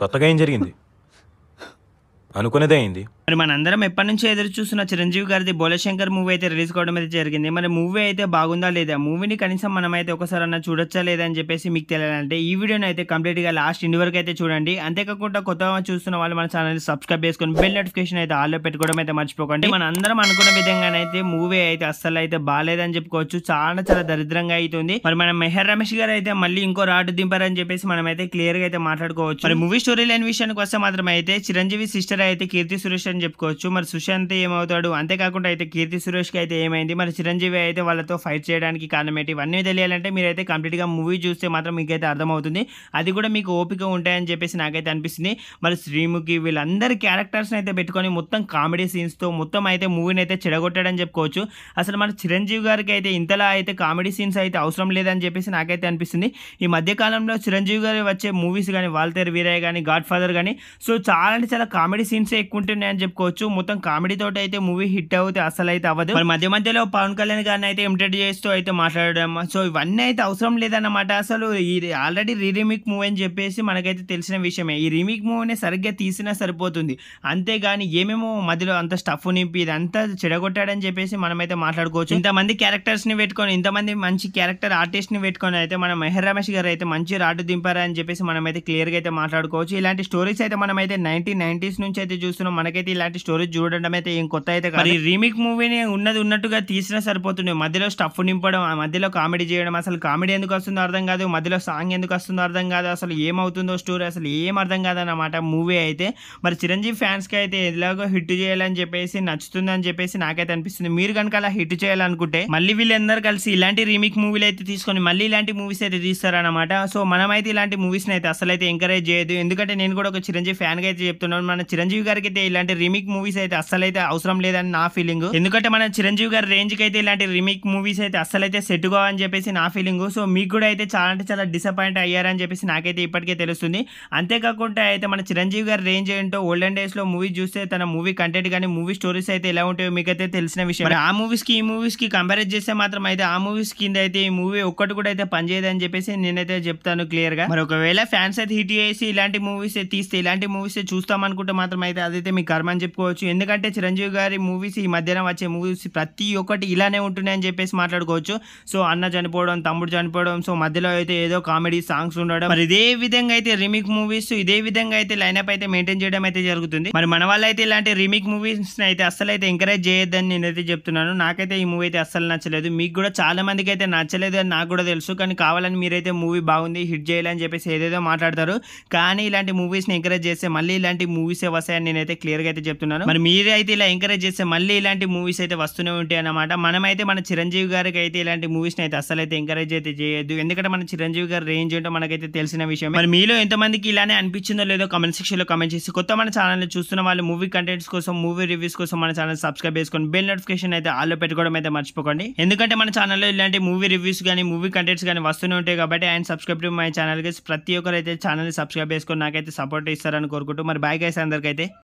కొత్తగా ఏం జరిగింది అనుకునేదే అయింది మరి మనందరం ఎప్పటి నుంచి ఎదురు చూస్తున్న చిరంజీవి గారిది బోలశంకర్ మూవీ అయితే రిలీజ్ కావడం అయితే జరిగింది మరి మూవీ అయితే బాగుందా లేదా మూవీని కనీసం మనం అయితే ఒకసారి అన్న చూడొచ్చా లేదా అని చెప్పేసి మీకు తెలియాలంటే ఈ వీడియోని అయితే కంప్లీట్గా లాస్ట్ ఇండి వరకు అయితే చూడండి అంతేకాకుండా కొత్తగా చూస్తున్న వాళ్ళు మన ఛానల్ సబ్స్క్రైబ్ చేసుకొని బెల్ నోటిఫికేషన్ అయితే ఆల్లో పెట్టుకోవడం అయితే మర్చిపోకండి మనం అందరం అనుకున్న విధంగానైతే మూవీ అయితే అస్సలు అయితే బాగాలేదని చెప్పుకోవచ్చు చాలా చాలా దరిద్రంగా అవుతుంది మరి మనం మెహర్ రమేష్ గారు అయితే మళ్ళీ ఇంకో రాటు దింపారని చెప్పేసి మనం అయితే క్లియర్గా అయితే మాట్లాడుకోవచ్చు మరి మూవీ స్టోరీ లైన్ విషయానికి వస్తే మాత్రం అయితే చిరంజీవి సిస్టర్ అయితే కీర్తి సురేష్ అని అని చెప్పుకోవచ్చు మరి సుశాంత్ ఏమవుతాడు అంతేకాకుండా అయితే కీర్తి సురేష్కి అయితే ఏమైంది మరి చిరంజీవి అయితే వాళ్ళతో ఫైట్ చేయడానికి కారణం ఏంటి ఇవన్నీ తెలియాలంటే మీరైతే కంప్లీట్గా మూవీ చూస్తే మాత్రం మీకైతే అర్థమవుతుంది అది కూడా మీకు ఓపిక ఉంటాయని చెప్పేసి నాకైతే అనిపిస్తుంది మరి శ్రీముఖి వీళ్ళందరి క్యారెక్టర్స్ని అయితే పెట్టుకొని మొత్తం కామెడీ సీన్స్తో మొత్తం అయితే మూవీని అయితే చెడగొట్టాడని చెప్పుకోవచ్చు అసలు మన చిరంజీవి గారికి అయితే ఇంతలా అయితే కామెడీ సీన్స్ అయితే అవసరం లేదని చెప్పేసి నాకైతే అనిపిస్తుంది ఈ మధ్యకాలంలో చిరంజీవి గారు వచ్చే మూవీస్ కానీ వాల్తేర్ వీరయ్య కానీ గాడ్ ఫాదర్ కానీ సో చాలా అంటే చాలా కామెడీ సీన్సే ఎక్కువ ఉంటున్నాయని చెప్పి చెప్పుకోవచ్చు మొత్తం కామెడీ తోటి అయితే మూవీ హిట్ అవుతే అసలు అయితే అవ్వదు మరి మధ్య మధ్యలో పవన్ కళ్యాణ్ గారిని అయితే ఇమిటేట్ చేస్తూ అయితే మాట్లాడడం సో ఇవన్నీ అయితే అవసరం లేదన్నమాట అసలు ఇది ఆల్రెడీ రీ రీమేక్ మూవీ అని చెప్పేసి మనకైతే తెలిసిన విషయమే ఈ రీమేక్ మూవీని సరిగ్గా తీసినా సరిపోతుంది అంతేగాని ఏమేమో మధ్యలో అంత స్టఫ్ నింపి ఇదంతా చెడగొట్టాడని చెప్పేసి మనమైతే మాట్లాడుకోవచ్చు ఇంతమంది ని పెట్టుకొని ఇంతమంది మంచి క్యారెక్టర్ ఆర్టిస్ట్ ని పెట్టుకొని అయితే మన మెహర్ రమేష్ గారు అయితే మంచి దింపారా అని చెప్పేసి మనమైతే క్లియర్గా అయితే మాట్లాడుకోవచ్చు ఇలాంటి స్టోరీస్ అయితే మనమైతే నైన్టీన్ నైన్టీస్ నుంచి అయితే చూస్తున్నాం మనకైతే ఇలాంటి స్టోరీ చూడడం అయితే ఏం కొత్త అయితే మరి రీమిక్ మూవీని ఉన్నది ఉన్నట్టుగా తీసినా సరిపోతుండే మధ్యలో స్టఫ్ నింపడం మధ్యలో కామెడీ చేయడం అసలు కామెడీ ఎందుకు వస్తుందో అర్థం కాదు మధ్యలో సాంగ్ ఎందుకు వస్తుందో అర్థం కాదు అసలు ఏమవుతుందో స్టోరీ అసలు ఏం అర్థం కాదన్నమాట మూవీ అయితే మరి చిరంజీవి ఫ్యాన్స్కి అయితే ఎలాగో హిట్ చేయాలని చెప్పేసి నచ్చుతుంది అని చెప్పేసి నాకైతే అనిపిస్తుంది మీరు కనుక అలా హిట్ చేయాలనుకుంటే మళ్ళీ వీళ్ళందరూ కలిసి ఇలాంటి రీమిక్ మూవీలు అయితే తీసుకొని మళ్ళీ ఇలాంటి మూవీస్ అయితే తీస్తారనమాట సో మనమైతే ఇలాంటి మూవీస్ని అయితే అసలు అయితే ఎంకరేజ్ చేయదు ఎందుకంటే నేను కూడా ఒక చిరంజీవి ఫ్యాన్గా అయితే చెప్తున్నాను మన చిరంజీవి గారికి అయితే ఇలాంటి రీమేక్ మూవీస్ అయితే అస్సలైతే అవసరం లేదని నా ఫీలింగ్ ఎందుకంటే మన చిరంజీవి గారి రేంజ్ కి అయితే ఇలాంటి రీమేక్ మూవీస్ అయితే అస్సలైతే సెట్ కావని చెప్పేసి నా ఫీలింగ్ సో మీకు కూడా అయితే చాలా అంటే చాలా డిసప్పాయింట్ అయ్యారని చెప్పేసి నాకైతే ఇప్పటికే తెలుస్తుంది అంతేకాకుండా అయితే మన చిరంజీవి గారి రేంజ్ ఏంటో ఓల్డెన్ డేస్ లో మూవీ చూస్తే తన మూవీ కంటెంట్ కానీ మూవీ స్టోరీస్ అయితే ఎలా ఉంటాయో మీకు అయితే తెలిసిన విషయం ఆ మూవీస్ కి ఈ మూవీస్ కి కంపేర్ చేస్తే మాత్రం అయితే ఆ మూవీస్ కింద అయితే ఈ మూవీ ఒక్కటి కూడా అయితే పనిచేయదని చెప్పేసి నేనైతే చెప్తాను క్లియర్ గా మరి ఒకవేళ ఫ్యాన్స్ అయితే హిట్ చేసి ఇలాంటి మూవీస్ తీస్తే ఇలాంటి మూవీస్ చూస్తాం అనుకుంటే మాత్రం అయితే అదైతే మీ కర్మ అని చెప్పుకోవచ్చు ఎందుకంటే చిరంజీవి గారి మూవీస్ ఈ మధ్యన వచ్చే మూవీస్ ప్రతి ఒక్కటి ఇలానే ఉంటున్నాయని చెప్పేసి మాట్లాడుకోవచ్చు సో అన్న చనిపోవడం తమ్ముడు చనిపోవడం సో మధ్యలో అయితే ఏదో కామెడీ సాంగ్స్ ఉండడం మరి ఇదే విధంగా అయితే రిమిక్ మూవీస్ ఇదే విధంగా అయితే లైన్అప్ అయితే మెయింటైన్ చేయడం అయితే జరుగుతుంది మరి మన వాళ్ళు అయితే ఇలాంటి రిమిక్ మూవీస్ అయితే అస్సలు అయితే ఎంకరేజ్ చేయొద్దని నేనైతే చెప్తున్నాను నాకైతే ఈ మూవీ అయితే అస్సలు నచ్చలేదు మీకు కూడా చాలా మందికి అయితే నచ్చలేదు అని నాకు కూడా తెలుసు కానీ కావాలని మీరైతే మూవీ బాగుంది హిట్ చేయాలని చెప్పేసి ఏదేదో మాట్లాడతారు కానీ ఇలాంటి మూవీస్ ని ఎంకరేజ్ చేస్తే మళ్ళీ ఇలాంటి మూవీసే వస్తాయని నేనైతే క్లియర్గా అయితే అయితే చెప్తున్నాను మరి మీరే అయితే ఇలా ఎంకరేజ్ చేస్తే మళ్ళీ ఇలాంటి మూవీస్ అయితే వస్తూనే ఉంటాయి అన్నమాట మనమైతే మన చిరంజీవి గారికి అయితే ఇలాంటి మూవీస్ అయితే అసలు అయితే ఎంకరేజ్ అయితే చేయొద్దు ఎందుకంటే మన చిరంజీవి గారి రేంజ్ ఏంటో మనకైతే తెలిసిన విషయం మరి మీలో ఎంతమందికి ఇలానే అనిపించిందో లేదో కమెంట్ సెక్షన్లో కమెంట్ చేసి కొత్త మన ఛానల్ చూస్తున్న వాళ్ళు మూవీ కంటెంట్స్ కోసం మూవీ రివ్యూస్ కోసం మన ఛానల్ సబ్స్క్రైబ్ చేసుకొని బెల్ నోటిఫికేషన్ అయితే ఆల్లో పెట్టుకోవడం అయితే మర్చిపోకండి ఎందుకంటే మన ఛానల్లో ఇలాంటి మూవీ రివ్యూస్ కానీ మూవీ కంటెంట్స్ కానీ వస్తూనే ఉంటాయి కాబట్టి అండ్ సబ్స్క్రైబ్ టు మై కి ప్రతి ఒక్కరైతే ఛానల్ సబ్స్క్రైబ్ చేసుకొని నాకైతే సపోర్ట్ ఇస్తారని కోరుకుంటూ మరి బాయ్ గైస్ అందరికైతే